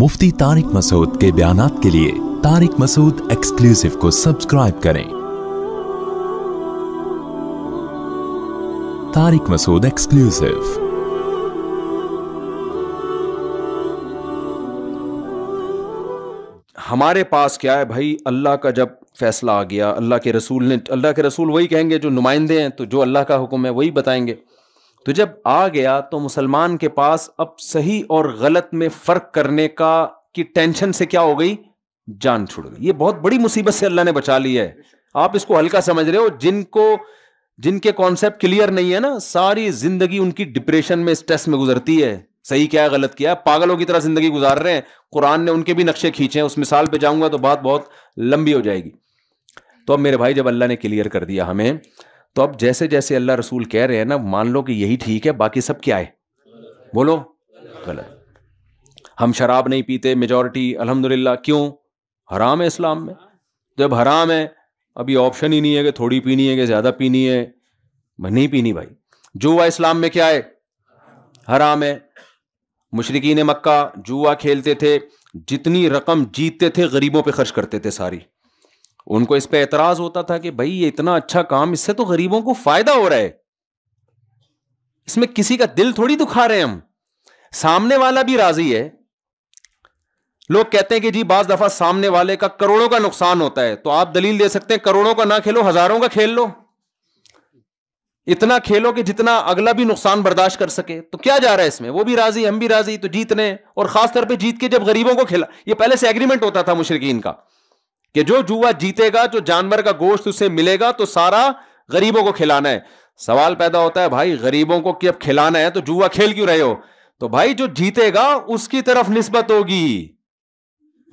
मुफ्ती तारिक मसूद के बयान के लिए तारिक मसूद एक्सक्लूसिव को सब्सक्राइब करें तारिक मसूद एक्सक्लूसिव हमारे पास क्या है भाई अल्लाह का जब फैसला आ गया अल्लाह के रसूल ने अल्लाह के रसूल वही कहेंगे जो नुमाइंदे हैं तो जो अल्लाह का हुक्म है वही बताएंगे तो जब आ गया तो मुसलमान के पास अब सही और गलत में फर्क करने का की टेंशन से क्या हो गई जान छुड़ गई ये बहुत बड़ी मुसीबत से अल्लाह ने बचा ली है आप इसको हल्का समझ रहे हो जिनको जिनके कॉन्सेप्ट क्लियर नहीं है ना सारी जिंदगी उनकी डिप्रेशन में स्ट्रेस में गुजरती है सही क्या है गलत क्या है पागलों की तरह जिंदगी गुजार रहे हैं कुरान ने उनके भी नक्शे खींचे हैं उस मिसाल पे जाऊंगा तो बात बहुत लंबी हो जाएगी तो अब मेरे भाई जब अल्लाह ने क्लियर कर दिया हमें तो अब जैसे जैसे अल्लाह रसूल कह रहे हैं ना मान लो कि यही ठीक है बाकी सब क्या है बोलो गलत हम शराब नहीं पीते मेजोरिटी अल्हम्दुलिल्लाह क्यों हराम है इस्लाम में जब हराम है अभी ऑप्शन ही नहीं है कि थोड़ी पीनी है कि ज़्यादा पीनी है नहीं पीनी भाई जुआ इस्लाम में क्या है हराम है मुशरकिन मक्का जुआ खेलते थे जितनी रकम जीतते थे गरीबों पे खर्च करते थे सारी उनको इस पर एतराज होता था कि भाई ये इतना अच्छा काम इससे तो गरीबों को फायदा हो रहा है इसमें किसी का दिल थोड़ी दुखा रहे हम सामने वाला भी राजी है लोग कहते हैं कि जी बाज दफा सामने वाले का करोड़ों का नुकसान होता है तो आप दलील दे सकते हैं करोड़ों का ना खेलो हजारों का खेल लो इतना खेलो कि जितना अगला भी नुकसान बर्दाश्त कर सके तो क्या जा रहा है इसमें वो भी राजी हम भी राजी तो जीतने और खासतौर पर जीत के जब गरीबों को खेला यह पहले से एग्रीमेंट होता था मुशरकिन का कि जो जुआ जीतेगा जो जानवर का गोश्त उसे मिलेगा तो सारा गरीबों को खिलाना है सवाल पैदा होता है भाई गरीबों को कि अब खिलाना है तो जुआ खेल क्यों रहे हो तो भाई जो जीतेगा उसकी तरफ निस्बत होगी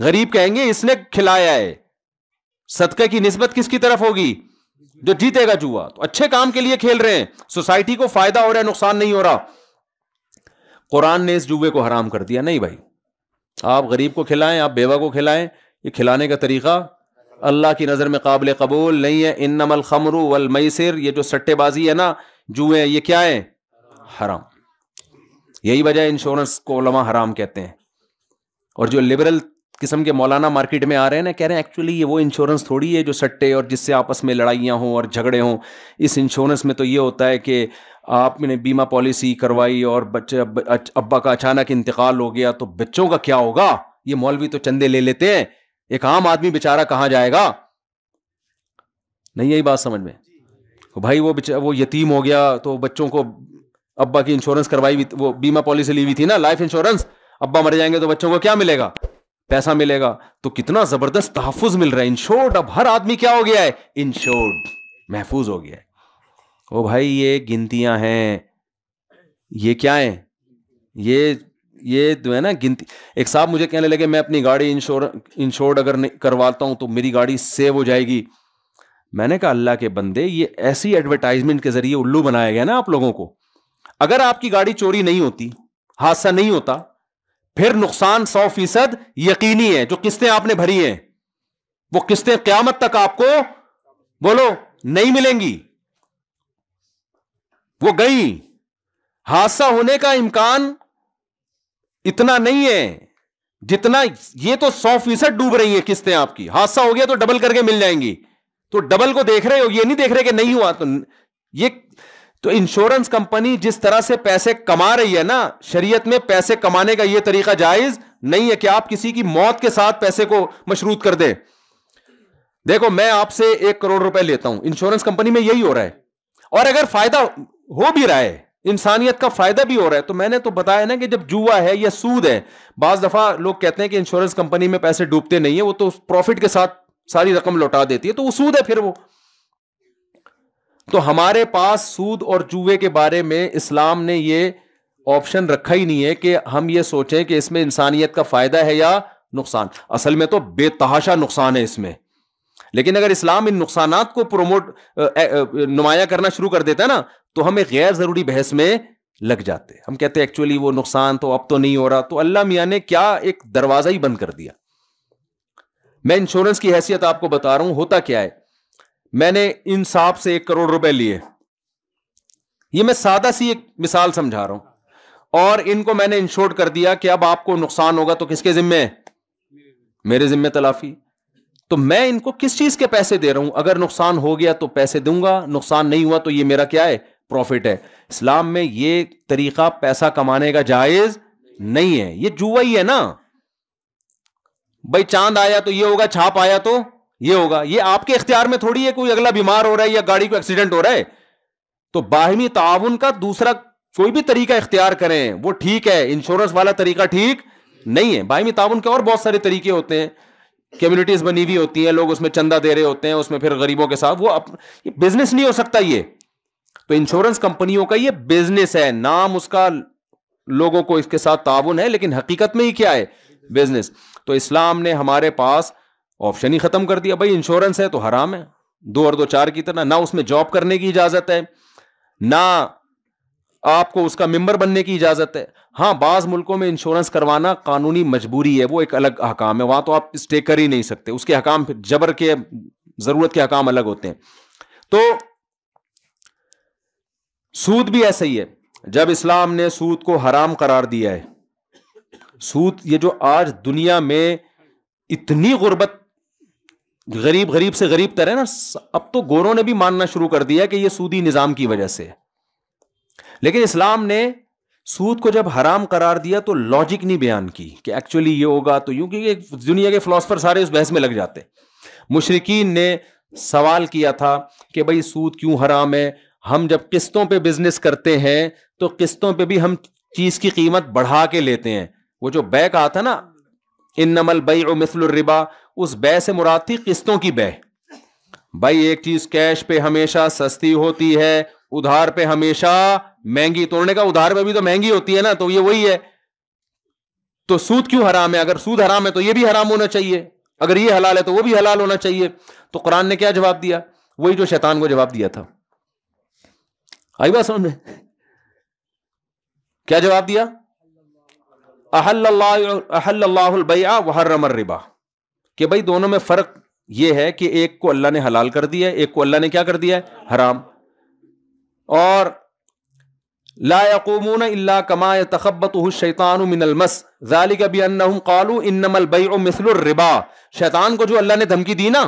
गरीब कहेंगे इसने खिलाया है सदके की निस्बत किसकी तरफ होगी जो जीतेगा जुआ तो अच्छे काम के लिए खेल रहे हैं सोसाइटी को फायदा हो रहा है नुकसान नहीं हो रहा कुरान ने इस जुए को हराम कर दिया नहीं भाई आप गरीब को खिलाएं आप बेवा को खिलाएं ये खिलाने का तरीक़ा अल्लाह की नज़र में काबिल कबूल नहीं है इन नमल खमरू वल मैसर ये जो सट्टेबाजी है ना जुए ये क्या है हराम यही वजह इंश्योरेंस को लमा हराम कहते हैं और जो लिबरल किस्म के मौलाना मार्केट में आ रहे हैं ना कह रहे हैं एक्चुअली ये वो इंश्योरेंस थोड़ी है जो सट्टे और जिससे आपस में लड़ाइयाँ हों और झगड़े हों इस इंश्योरेंस में तो ये होता है कि आपने बीमा पॉलिसी करवाई और बच्चे अब्बा का अचानक इंतकाल हो गया तो बच्चों का क्या होगा ये मौलवी तो चंदे ले लेते हैं एक आम आदमी बेचारा कहां जाएगा नहीं यही बात समझ में तो भाई वो वो यतीम हो गया तो बच्चों को अब्बा की इंश्योरेंस करवाई हुई वो बीमा पॉलिसी ली हुई थी ना लाइफ इंश्योरेंस अब्बा मर जाएंगे तो बच्चों को क्या मिलेगा पैसा मिलेगा तो कितना जबरदस्त तहफुज मिल रहा है इंश्योर्ड अब हर आदमी क्या हो गया है इंश्योर्ड महफूज हो गया है ओ भाई ये गिनतियां हैं ये क्या है ये ये जो है ना गिनती एक साहब मुझे कहने लगे मैं अपनी गाड़ी इंश्योर इंश्योर्ड अगर करवाता हूँ तो मेरी गाड़ी सेव हो जाएगी मैंने कहा अल्लाह के बंदे ये ऐसी एडवर्टाइजमेंट के जरिए उल्लू बनाया गया ना आप लोगों को अगर आपकी गाड़ी चोरी नहीं होती हादसा नहीं होता फिर नुकसान सौ फीसद यकीनी है जो किस्तें आपने भरी हैं वो किस्तें क्यामत तक आपको बोलो नहीं मिलेंगी वो गई हादसा होने का इम्कान इतना नहीं है जितना ये तो सौ फीसद डूब रही है किस्तें आपकी हादसा हो गया तो डबल करके मिल जाएंगी तो डबल को देख रहे हो ये नहीं देख रहे कि नहीं हुआ तो ये तो इंश्योरेंस कंपनी जिस तरह से पैसे कमा रही है ना शरीयत में पैसे कमाने का यह तरीका जायज नहीं है कि आप किसी की मौत के साथ पैसे को मशरूत कर दे देखो मैं आपसे एक करोड़ रुपए लेता हूं इंश्योरेंस कंपनी में यही हो रहा है और अगर फायदा हो भी रहा है इंसानियत का फायदा भी हो रहा है तो मैंने तो बताया ना कि जब जुआ है या सूद है बाज दफा लोग कहते हैं कि इंश्योरेंस कंपनी में पैसे डूबते नहीं है वो तो प्रॉफिट के साथ सारी रकम लौटा देती है तो वो सूद है फिर वो तो हमारे पास सूद और जुए के बारे में इस्लाम ने ये ऑप्शन रखा ही नहीं है कि हम ये सोचें कि इसमें इंसानियत का फायदा है या नुकसान असल में तो बेतहाशा नुकसान है इसमें लेकिन अगर इस्लाम इन नुकसान को प्रोमोट नुमाया करना शुरू कर देता है ना तो हमें गैर ज़रूरी बहस में लग जाते हम कहते हैं एक्चुअली वो नुकसान तो अब तो नहीं हो रहा तो अल्लाह मियाँ ने क्या एक दरवाज़ा ही बंद कर दिया मैं इंश्योरेंस की हैसियत आपको बता रहा हूं होता क्या है मैंने इंसाफ से एक करोड़ रुपए लिए ये मैं सादा सी एक मिसाल समझा रहा हूं और इनको मैंने इंश्योर कर दिया कि अब आपको नुकसान होगा तो किसके जिम्मे मेरे जिम्मे तलाफी तो मैं इनको किस चीज के पैसे दे रहा हूं अगर नुकसान हो गया तो पैसे दूंगा नुकसान नहीं हुआ तो यह मेरा क्या है प्रॉफिट है इस्लाम में ये तरीका पैसा कमाने का जायज नहीं है ये जुआ ही है ना भाई चांद आया तो ये होगा छाप आया तो ये होगा ये आपके इख्तियार में थोड़ी है कोई अगला बीमार हो रहा है या गाड़ी को एक्सीडेंट हो रहा है तो बाहमी ताउन का दूसरा कोई भी तरीका इख्तियार करें वो ठीक है इंश्योरेंस वाला तरीका ठीक नहीं है बाहमी ताउन के और बहुत सारे तरीके होते हैं कम्युनिटीज बनी हुई होती हैं लोग उसमें चंदा दे रहे होते हैं उसमें फिर गरीबों के साथ वो अप, बिजनेस नहीं हो सकता ये तो इंश्योरेंस कंपनियों का ये बिजनेस है नाम उसका लोगों को इसके साथ ताउन है लेकिन हकीकत में ही क्या है बिजनेस तो इस्लाम ने हमारे पास ऑप्शन ही खत्म कर दिया भाई इंश्योरेंस है तो हराम है दो और दो चार की तरह ना उसमें जॉब करने की इजाजत है ना आपको उसका मेंबर बनने की इजाजत है हाँ बाज मुल्कों में इंश्योरेंस करवाना कानूनी मजबूरी है वो एक अलग हकाम है वहां तो आप स्टे कर ही नहीं सकते उसके हकाम जबर के जरूरत के हकाम अलग होते हैं तो सूद भी ऐसा ही है जब इस्लाम ने सूद को हराम करार दिया है सूद ये जो आज दुनिया में इतनी गुर्बत गरीब गरीब से गरीब तरह ना अब तो गोरों ने भी मानना शुरू कर दिया कि ये सूदी निज़ाम की वजह से लेकिन इस्लाम ने सूद को जब हराम करार दिया तो लॉजिक नहीं बयान की कि एक्चुअली ये होगा तो यूं क्योंकि दुनिया के फिलोसफर सारे उस बहस में लग जाते मुशरकिन ने सवाल किया था कि भाई सूद क्यों हराम है हम जब किस्तों पे बिजनेस करते हैं तो किस्तों पे भी हम चीज की कीमत बढ़ा के लेते हैं वो जो बै कहा था ना इन नमल बई और रिबा उस बै से मुराद थी किस्तों की बै भाई एक चीज कैश पे हमेशा सस्ती होती है उधार पे हमेशा महंगी तोड़ने का उधार पे भी तो महंगी होती है ना तो ये वही है तो सूद क्यों हराम है अगर सूद हराम है तो ये भी हराम होना चाहिए अगर ये हलाल है तो वो भी हलाल होना चाहिए तो कुरान ने क्या जवाब दिया वही जो शैतान को जवाब दिया था आई बात समझ में क्या जवाब दिया अहल्लाबैया वहर्रमर रिबा कि भाई दोनों में फर्क यह है कि एक को अल्लाह ने हलाल कर दिया एक को अल्लाह ने क्या कर दिया है हराम और लायकूमून इल्ला कमा तखबत शैतान मिनलमस जालिक अबी अन्नहुम कालू मिसलुर रिबा शैतान को जो अल्लाह ने धमकी दी ना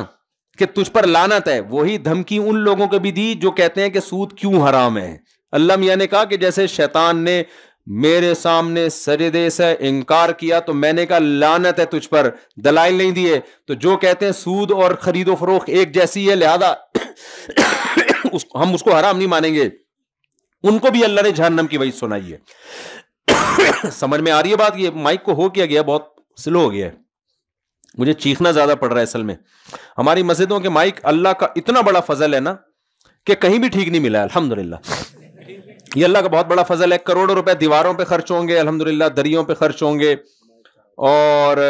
कि तुझ पर लानत है वही धमकी उन लोगों को भी दी जो कहते हैं कि सूद क्यों हराम है अल्लाह मियाँ ने कहा कि जैसे शैतान ने मेरे सामने सजदे से इनकार किया तो मैंने कहा लानत है तुझ पर दलाइल नहीं दिए तो जो कहते हैं सूद और खरीदो फरोख एक जैसी है लिहाजा उस, हम उसको हराम नहीं मानेंगे उनको भी अल्लाह ने जहनम की वही सुनाई है समझ में आ रही है बात ये माइक को हो क्या गया बहुत स्लो हो गया है मुझे चीखना ज्यादा पड़ रहा है असल में हमारी मस्जिदों के माइक अल्लाह का इतना बड़ा फजल है ना कि कहीं भी ठीक नहीं मिला अल्हम्दुलिल्लाह ये अल्लाह का बहुत बड़ा फजल है करोड़ों रुपए दीवारों पे खर्च होंगे अल्हम्दुलिल्लाह दरियों पे खर्च होंगे और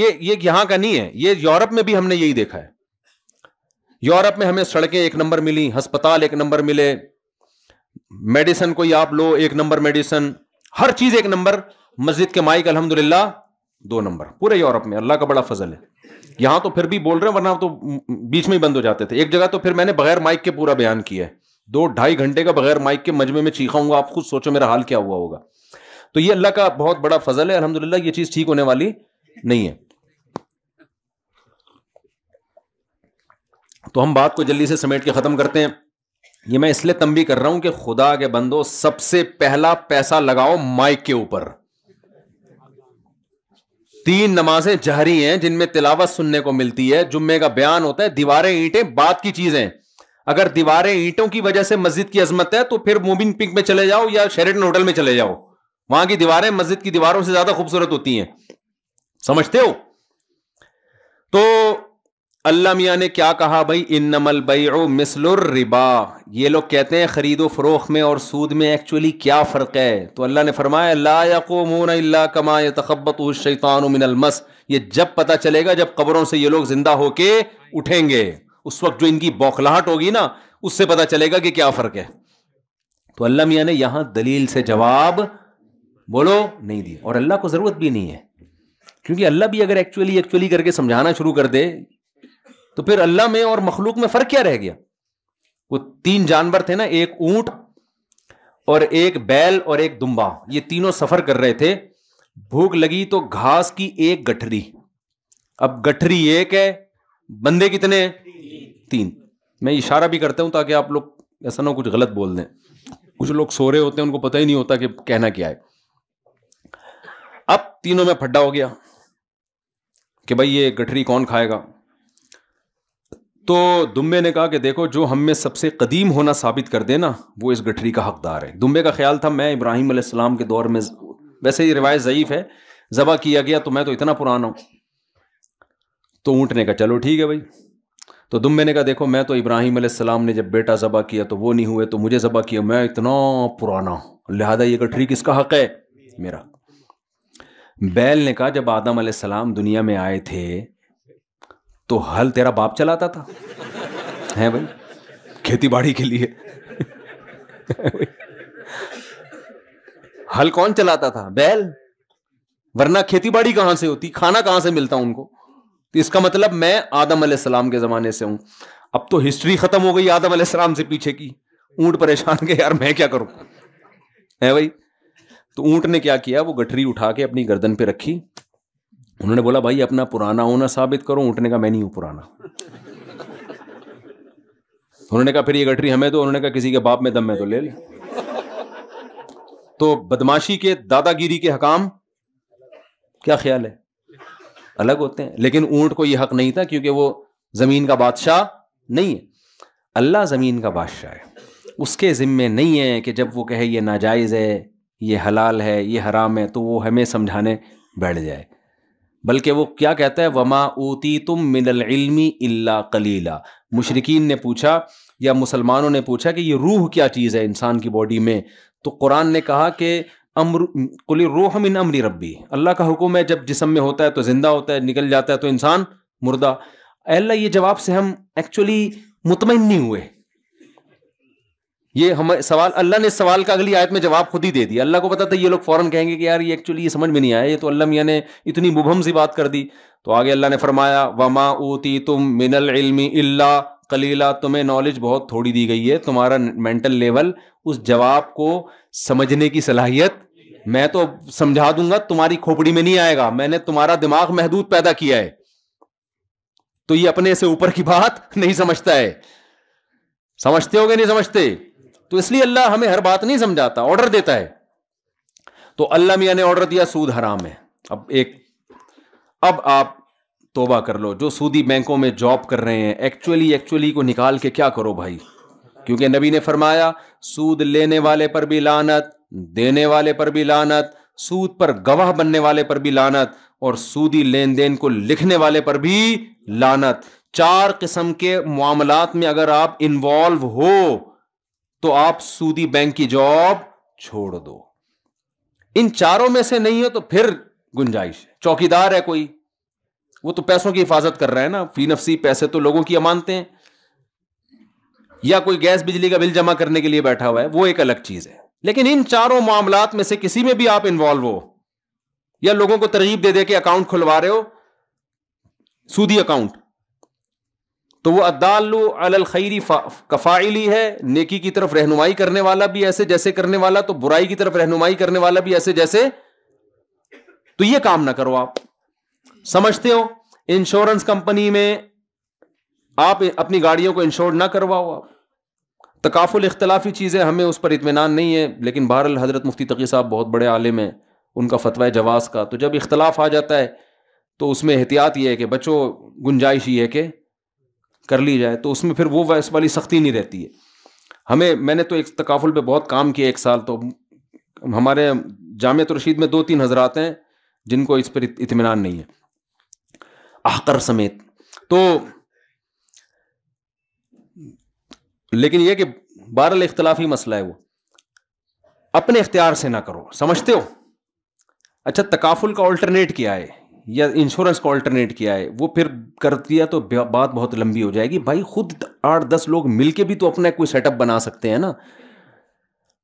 ये ये यहां का नहीं है ये यूरोप में भी हमने यही देखा है यूरोप में हमें सड़कें एक नंबर मिली हस्पताल एक नंबर मिले मेडिसन कोई आप लो एक नंबर मेडिसन हर चीज एक नंबर मस्जिद के माइक अलहमदुल्ला दो नंबर पूरे यूरोप में अल्लाह का बड़ा फजल है यहां तो फिर भी बोल रहे हैं वरना तो बीच में ही बंद हो जाते थे एक जगह तो फिर मैंने बगैर माइक के पूरा बयान किया है दो ढाई घंटे का बगैर माइक के मजमे में चीखा चीखाऊंगा आप खुद सोचो मेरा हाल क्या हुआ होगा तो ये अल्लाह का बहुत बड़ा फजल है अलहमदिल्ला ये चीज ठीक होने वाली नहीं है तो हम बात को जल्दी से समेट के खत्म करते हैं ये मैं इसलिए तंबी कर रहा हूं कि खुदा के बंदो सबसे पहला पैसा लगाओ माइक के ऊपर तीन नमाजें जहरी हैं जिनमें तिलावत सुनने को मिलती है जुम्मे का बयान होता है दीवारें ईंटें बात की चीजें अगर दीवारें ईंटों की वजह से मस्जिद की अजमत है तो फिर मोबिन पिंक में चले जाओ या शेरिटन होटल में चले जाओ वहां की दीवारें मस्जिद की दीवारों से ज्यादा खूबसूरत होती हैं समझते हो तो अल्लाह मियाँ ने क्या कहा भाई इन नमल बई मिसलुर रिबा ये लोग कहते हैं ख़रीदो फ़रोख में और सूद में एक्चुअली क्या फ़र्क है तो अल्लाह ने फरमाया ला कमा तखबत शैतानमस ये जब पता चलेगा जब कब्रों से ये लोग ज़िंदा होके उठेंगे उस वक्त जो इनकी बौखलाहट होगी ना उससे पता चलेगा कि क्या फ़र्क है तो अल्लाह मियाँ ने यहाँ दलील से जवाब बोलो नहीं दी और अल्लाह को ज़रूरत भी नहीं है क्योंकि अल्लाह भी अगर एक्चुअली एक्चुअली करके समझाना शुरू कर दे तो फिर अल्लाह में और मखलूक में फर्क क्या रह गया वो तीन जानवर थे ना एक ऊंट और एक बैल और एक दुम्बा ये तीनों सफर कर रहे थे भूख लगी तो घास की एक गठरी अब गठरी एक है बंदे कितने तीन मैं इशारा भी करता हूं ताकि आप लोग ऐसा ना कुछ गलत बोल दें कुछ लोग सो रहे होते हैं उनको पता ही नहीं होता कि कहना क्या है अब तीनों में फड्डा हो गया कि भाई ये गठरी कौन खाएगा तो दुम्बे ने कहा कि देखो जो हम में सबसे कदीम होना साबित कर देना वो इस गठरी का हकदार है दुम्बे का ख्याल था मैं इब्राहिम अलैहिस्सलाम के दौर में वैसे ये रिवायत ज़यीफ़ है ज़बा किया गया तो मैं तो इतना पुराना हूँ तो ऊँट ने कहा चलो ठीक है भाई तो दुम्बे ने कहा देखो मैं तो इब्राहिम अलैहिस्सलाम ने जब बेटा ज़बा किया तो वो नहीं हुए तो मुझे ज़बा किया मैं इतना पुराना हूँ लिहाजा ये गठरी किसका हक है मेरा बैल ने कहा जब आदम अलैहिस्सलाम दुनिया में आए थे तो हल तेरा बाप चलाता था है भाई खेती बाड़ी के लिए हल कौन चलाता था बैल वरना खेती बाड़ी कहां से होती खाना कहां से मिलता उनको तो इसका मतलब मैं आदम सलाम के जमाने से हूं अब तो हिस्ट्री खत्म हो गई आदम सलाम से पीछे की ऊंट परेशान के यार मैं क्या करूं है भाई तो ऊंट ने क्या किया वो गठरी उठा के अपनी गर्दन पे रखी उन्होंने बोला भाई अपना पुराना होना साबित करो ऊँटने का मैं नहीं हूँ पुराना उन्होंने कहा फिर ये गठरी हमें तो उन्होंने कहा किसी के बाप में दम में तो ले ले तो बदमाशी के दादागिरी के हकाम क्या ख्याल है अलग होते हैं लेकिन ऊंट को यह हक नहीं था क्योंकि वो जमीन का बादशाह नहीं है अल्लाह जमीन का बादशाह है उसके ज़िम्मे नहीं है कि जब वो कहे ये नाजायज़ है ये हलाल है ये हराम है तो वो हमें समझाने बैठ जाए बल्कि वो क्या कहता है वमा ऊती तुम मिनल इल्मी इल्ला कलीला मुशरकिन ने पूछा या मुसलमानों ने पूछा कि ये रूह क्या चीज़ है इंसान की बॉडी में तो कुरान ने कहा कि अमर कुल रूह मिन अमरी रब्बी अल्लाह का हुक्म है जब जिसम में होता है तो ज़िंदा होता है निकल जाता है तो इंसान मुर्दा अल्लाह ये जवाब से हम एक्चुअली मुतमिन नहीं हुए ये हम सवाल अल्लाह ने इस सवाल का अगली आयत में जवाब खुद ही दे दी अल्लाह को पता था ये लोग फौरन कहेंगे कि यार ये एक्चुअली ये समझ में नहीं आया ये तो अल्लाह मियाँ ने इतनी मुभम सी बात कर दी तो आगे अल्लाह ने फरमाया वमा ऊती तुम मिनल इल्मी इल्ला कलीला तुम्हें नॉलेज बहुत थोड़ी दी गई है तुम्हारा मेंटल लेवल उस जवाब को समझने की सलाहियत मैं तो समझा दूंगा तुम्हारी खोपड़ी में नहीं आएगा मैंने तुम्हारा दिमाग महदूद पैदा किया है तो ये अपने से ऊपर की बात नहीं समझता है समझते हो गए नहीं समझते तो इसलिए अल्लाह हमें हर बात नहीं समझाता ऑर्डर देता है तो अल्लाह मिया ने ऑर्डर दिया सूद हराम है अब एक अब आप तोबा कर लो जो सूदी बैंकों में जॉब कर रहे हैं एक्चुअली एक्चुअली को निकाल के क्या करो भाई क्योंकि नबी ने फरमाया सूद लेने वाले पर भी लानत देने वाले पर भी लानत सूद पर गवाह बनने वाले पर भी लानत और सूदी लेन देन को लिखने वाले पर भी लानत चार किस्म के मामलात में अगर आप इन्वॉल्व हो तो आप सूदी बैंक की जॉब छोड़ दो इन चारों में से नहीं है तो फिर गुंजाइश चौकीदार है कोई वो तो पैसों की हिफाजत कर रहा है ना फी नफसी पैसे तो लोगों की अमानते हैं या कोई गैस बिजली का बिल जमा करने के लिए बैठा हुआ है वो एक अलग चीज है लेकिन इन चारों मामलात में से किसी में भी आप इन्वॉल्व हो या लोगों को तरजीब दे दे के अकाउंट खुलवा रहे हो सूदी अकाउंट तो वह अदालू अलखैरी कफ़ाइली है नेकी की तरफ रहनुमाई करने वाला भी ऐसे जैसे करने वाला तो बुराई की तरफ रहनुमाई करने वाला भी ऐसे जैसे तो ये काम ना करो आप समझते हो इंश्योरेंस कंपनी में आप अपनी गाड़ियों को इंश्योर ना करवाओ आप तकाफुल इख्तलाफी चीज़ें हमें उस पर इतमान नहीं है लेकिन बहरल हज़रत मुफ्ती तकी साहब बहुत बड़े आलिम हैं उनका फतवा जवास का तो जब इख्तलाफ आ जाता है तो उसमें एहतियात ये है कि बच्चों गुंजाइश ये है कि कर ली जाए तो उसमें फिर वो वैस वाली सख्ती नहीं रहती है हमें मैंने तो एक तकाफुल पे बहुत काम किया एक साल तो हमारे जामत रशीद में दो तीन हजरात हैं जिनको इस पर इतमान नहीं है आकर समेत तो लेकिन यह कि बहरल इख्तलाफी मसला है वो अपने इख्तियार से ना करो समझते हो अच्छा तकाफुल का ऑल्टरनेट क्या है या इंश्योरेंस को अल्टरनेट किया है वो फिर कर दिया तो बात बहुत लंबी हो जाएगी भाई खुद आठ दस लोग मिलके भी तो अपना कोई सेटअप बना सकते हैं ना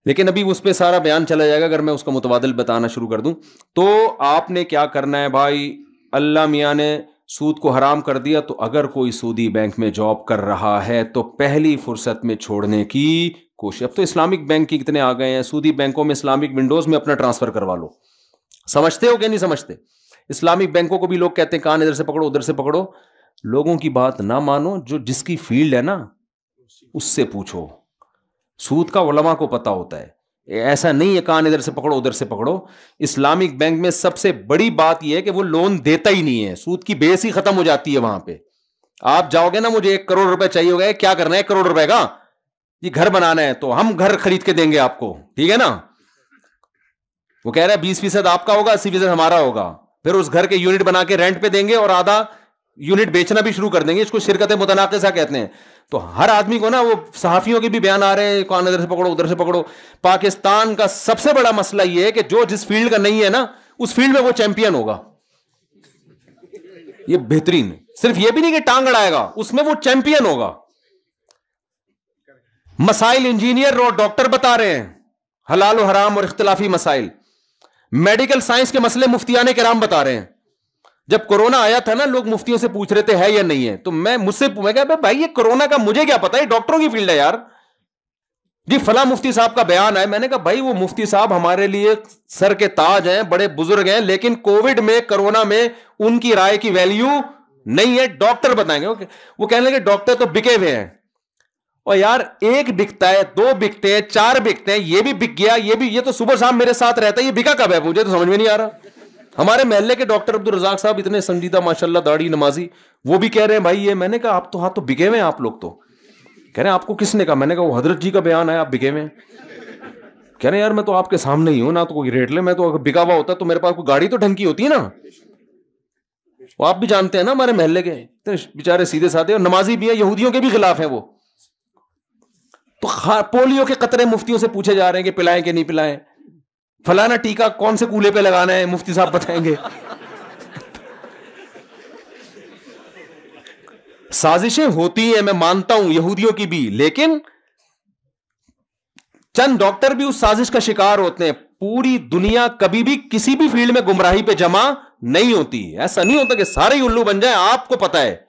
लेकिन अभी उस पर सारा बयान चला जाएगा अगर मैं उसका मुतबादल बताना शुरू कर दूं तो आपने क्या करना है भाई अल्लाह मियाँ ने सूद को हराम कर दिया तो अगर कोई सूदी बैंक में जॉब कर रहा है तो पहली फुर्सत में छोड़ने की कोशिश अब तो इस्लामिक बैंक की कितने आ गए हैं सूदी बैंकों में इस्लामिक विंडोज में अपना ट्रांसफर करवा लो समझते हो क्या नहीं समझते इस्लामिक बैंकों को भी लोग कहते हैं कान इधर से पकड़ो उधर से पकड़ो लोगों की बात ना मानो जो जिसकी फील्ड है ना उससे पूछो सूद का उलमा को पता होता है ऐसा नहीं है कान इधर से पकड़ो उधर से पकड़ो इस्लामिक बैंक में सबसे बड़ी बात यह है कि वो लोन देता ही नहीं है सूद की बेस ही खत्म हो जाती है वहां पे आप जाओगे ना मुझे एक करोड़ रुपए चाहिए होगा क्या करना है करोड़ रुपए का ये घर बनाना है तो हम घर खरीद के देंगे आपको ठीक है ना वो कह रहा है बीस फीसद आपका होगा अस्सी फीसद हमारा होगा फिर उस घर के यूनिट बना के रेंट पे देंगे और आधा यूनिट बेचना भी शुरू कर देंगे इसको शिरकत मुतनाकसा कहते हैं तो हर आदमी को ना वो सहाफ़ियों के भी बयान आ रहे हैं कौन इधर से पकड़ो उधर से पकड़ो पाकिस्तान का सबसे बड़ा मसला ये है कि जो जिस फील्ड का नहीं है ना उस फील्ड में वो चैंपियन होगा ये बेहतरीन सिर्फ ये भी नहीं कि टांग अड़ाएगा उसमें वो चैंपियन होगा मसाइल इंजीनियर और डॉक्टर बता रहे हैं हलाल हराम और इख्तलाफी मसाइल मेडिकल साइंस के मसले मुफ्तियाने के राम बता रहे हैं जब कोरोना आया था ना लोग मुफ्तियों से पूछ रहे थे है या नहीं है तो मैं मुझसे भाई ये कोरोना का मुझे क्या पता है डॉक्टरों की फील्ड है यार जी फला मुफ्ती साहब का बयान है मैंने कहा भाई वो मुफ्ती साहब हमारे लिए सर के ताज हैं बड़े बुजुर्ग हैं लेकिन कोविड में कोरोना में उनकी राय की वैल्यू नहीं है डॉक्टर बताएंगे वो कहने लगे डॉक्टर तो बिके हुए हैं और यार एक बिकता है दो बिकते हैं चार बिकते हैं ये भी बिक गया ये भी ये तो सुबह शाम मेरे साथ रहता है ये बिका कब है मुझे तो समझ में नहीं आ रहा हमारे महल्ले के डॉक्टर अब्दुल रजाक साहब इतने संजीदा माशाल्लाह दाढ़ी नमाजी वो भी कह रहे हैं भाई ये मैंने कहा आप तो हाथ तो बिके हुए हैं आप लोग तो कह रहे हैं आपको किसने कहा मैंने कहा वो हजरत जी का बयान है आप बिके हुए कह रहे हैं यार मैं तो आपके सामने ही हूं ना तो कोई रेट ले मैं तो अगर बिका हुआ होता तो मेरे पास कोई गाड़ी तो ढंकी होती है ना वो आप भी जानते हैं ना हमारे महल्ले के बेचारे सीधे साधे और नमाजी भी है यहूदियों के भी खिलाफ है वो पोलियो के कतरे मुफ्तियों से पूछे जा रहे हैं कि पिलाएं कि नहीं पिलाएं फलाना टीका कौन से कूले पे लगाना है मुफ्ती साहब बताएंगे साजिशें होती हैं मैं मानता हूं यहूदियों की भी लेकिन चंद डॉक्टर भी उस साजिश का शिकार होते हैं पूरी दुनिया कभी भी किसी भी फील्ड में गुमराही पे जमा नहीं होती ऐसा नहीं होता कि सारे उल्लू बन जाए आपको पता है